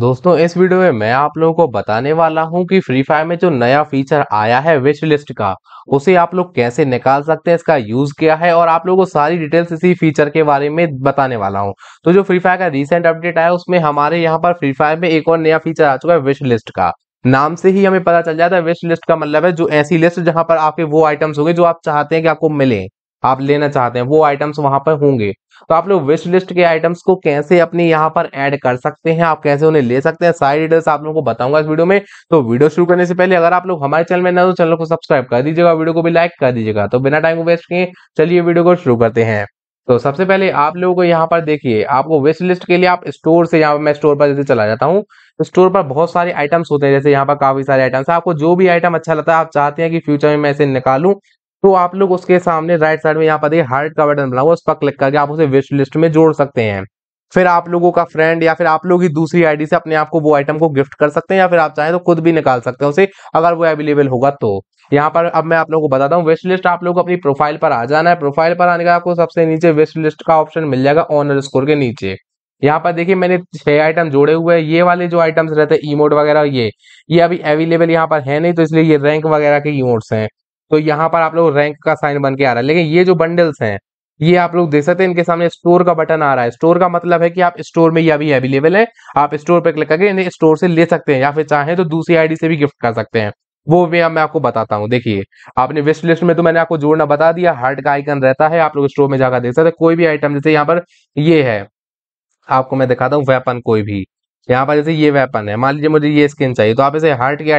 दोस्तों इस वीडियो में मैं आप लोगों को बताने वाला हूं कि फ्री फायर में जो नया फीचर आया है विश लिस्ट का उसे आप लोग कैसे निकाल सकते हैं इसका यूज क्या है और आप लोगों को सारी डिटेल्स इसी फीचर के बारे में बताने वाला हूं तो जो फ्री फायर का रिसेंट अपडेट आया उसमें हमारे यहाँ पर फ्री फायर में एक और नया फीचर आ चुका है विश लिस्ट का नाम से ही हमें पता चल जाता है विश लिस्ट का मतलब है जो ऐसी लिस्ट जहां पर आपके वो आइटम्स होंगे जो आप चाहते हैं कि आपको मिले आप लेना चाहते हैं वो आइटम्स वहां पर होंगे तो आप लोग विश लिस्ट के आइटम्स को कैसे अपने यहाँ पर ऐड कर सकते हैं आप कैसे उन्हें ले सकते हैं सारी डिटेल्स आप लोगों को बताऊंगा इस वीडियो में तो वीडियो शुरू करने से पहले अगर आप लोग हमारे चैनल में ना तो चैनल को सब्सक्राइब कर दीजिएगा वीडियो को भी लाइक कर दीजिएगा तो बिना टाइम को वेस्ट किए चलिए वीडियो को शुरू करते हैं तो सबसे पहले आप लोगों को यहाँ पर देखिए आपको विश लिस्ट के लिए आप स्टोर से यहाँ पर मैं स्टोर पर जैसे चला जाता हूँ स्टोर तो पर बहुत सारे आइटम्स होते हैं जैसे यहाँ पर काफी सारे आइटम्स आपको जो भी आइटम अच्छा लगता है आप चाहते हैं कि फ्यूचर में मैं इसे निकालू तो आप लोग उसके सामने राइट साइड में यहाँ पर देखिए हार्ट का बटन बना हुआ उस पर क्लिक करके आप उसे विश लिस्ट में जोड़ सकते हैं फिर आप लोगों का फ्रेंड या फिर आप लोग ही दूसरी आईडी से अपने आप को वो आइटम को गिफ्ट कर सकते हैं या फिर आप चाहें तो खुद भी निकाल सकते हैं उसे अगर वो अवेलेबल होगा तो यहाँ पर अब मैं आप लोगों को बताता हूँ विश लिस्ट आप लोग अपनी प्रोफाइल पर आ जाना है प्रोफाइल पर आने का आपको सबसे नीचे विश लिस्ट का ऑप्शन मिल जाएगा ऑनर स्कोर के नीचे यहाँ पर देखिए मैंने छह आइटम जोड़े हुए हैं ये वाले जो आइटम्स रहते हैं ईमोट वगैरह ये ये अभी अवेलेबल यहाँ पर है नहीं तो इसलिए ये रैंक वगैरह के ईमोट्स हैं तो यहाँ पर आप लोग रैंक का साइन बन के आ रहा है लेकिन ये जो बंडल्स हैं ये आप लोग देख सकते हैं इनके सामने स्टोर का बटन आ रहा है स्टोर का मतलब है कि आप स्टोर में ये अभी अवेलेबल है आप स्टोर पर क्लिक करके इन्हें स्टोर से ले सकते हैं या फिर चाहें तो दूसरी आईडी से भी गिफ्ट कर सकते हैं वो भी मैं आपको बताता हूँ देखिए आपने विश लिस्ट में तो मैंने आपको जोड़ना बता दिया हार्ट का आइकन रहता है आप लोग स्टोर में जाकर देख सकते हैं कोई भी आइटम जैसे यहाँ पर ये है आपको मैं दिखाता हूँ वेपन कोई भी यहाँ पर जैसे ये वेपन है मान लीजिए मुझे ये स्किन चाहिए तो आप इसे हार्ट के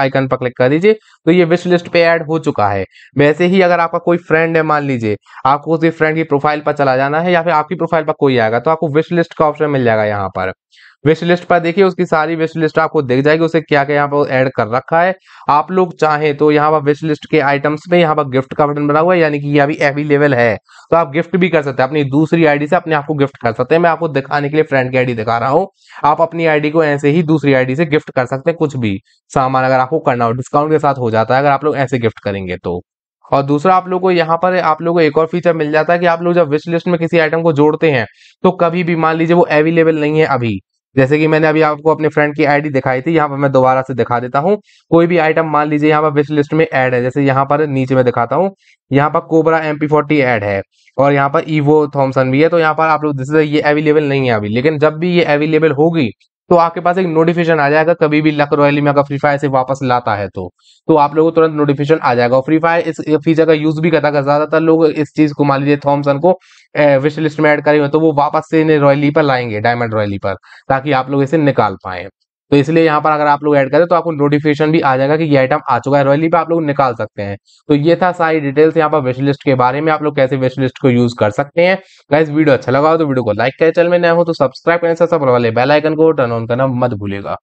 आइकन पर क्लिक कर दीजिए तो ये विश लिस्ट पे ऐड हो चुका है वैसे ही अगर आपका कोई फ्रेंड है मान लीजिए आपको उसी फ्रेंड की प्रोफाइल पर चला जाना है या फिर आपकी प्रोफाइल पर कोई आएगा तो आपको विश लिस्ट का ऑप्शन मिल जाएगा यहाँ पर विश लिस्ट पर देखिए उसकी सारी विश लिस्ट आपको दिख जाएगी उसे क्या क्या यहाँ पर ऐड कर रखा है आप लोग चाहें तो यहाँ पर विश लिस्ट के आइटम्स में यहाँ पर गिफ्ट का बटन बना हुआ है यानी कि यह भी अवेलेबल है तो आप गिफ्ट भी कर सकते हैं अपनी दूसरी आईडी से अपने आपको गिफ्ट कर सकते हैं मैं आपको दिखाने के लिए फ्रेंड की आईडी दिखा रहा हूँ आप अपनी आईडी को ऐसे ही दूसरी आईडी से गिफ्ट कर सकते हैं कुछ भी सामान अगर आपको करना हो डिस्काउंट के साथ हो जाता है अगर आप लोग ऐसे गिफ्ट करेंगे तो और दूसरा आप लोग को यहाँ पर आप लोग को एक और फीचर मिल जाता है कि आप लोग जब विश लिस्ट में किसी आइटम को जोड़ते हैं तो कभी भी मान लीजिए वो अवेलेबल नहीं है अभी जैसे कि मैंने अभी आपको अपने फ्रेंड की आईडी दिखाई थी यहाँ पर मैं दोबारा से दिखा देता हूँ कोई भी आइटम मान लीजिए यहाँ पर विश लिस्ट में ऐड है जैसे यहाँ पर नीचे में दिखाता हूँ यहाँ पर कोबरा एम पी फोर्टी एड है और यहाँ पर ईवो थॉमसन भी है तो यहाँ पर आप लोग ये अवेलेबल नहीं है अभी लेकिन जब भी ये अवेलेबल होगी तो आपके पास एक नोटिफिकेशन आ जाएगा कभी भी लक रॉयल में अगर फ्री फायर से वापस लाता है तो तो आप लोगों को तुरंत नोटिफिकेशन आ जाएगा फ्री फायर इस फीचर का यूज भी करता है ज्यादातर लोग इस चीज को मान लीजिए थॉमसन को विश लिस्ट में करे करेंगे तो वो वापस से इन्हें रॉयली पर लाएंगे डायमंड रॉयली पर ताकि आप लोग इसे निकाल पाए तो इसलिए यहाँ पर अगर आप लोग ऐड करें तो आपको नोटिफिकेशन भी आ जाएगा कि ये आइटम आ चुका है रॉयली पे आप लोग निकाल सकते हैं तो ये था सारी डिटेल्स यहाँ पर विश लिस्ट के बारे में आप लोग कैसे विश लिस्ट को यूज कर सकते हैं गाइज वीडियो अच्छा लगा हो तो वीडियो को लाइक करें चैनल में नया हो तो सब्सक्राइब करें सब वाले बेलाइकन को टर्न ऑन करना मत भूलेगा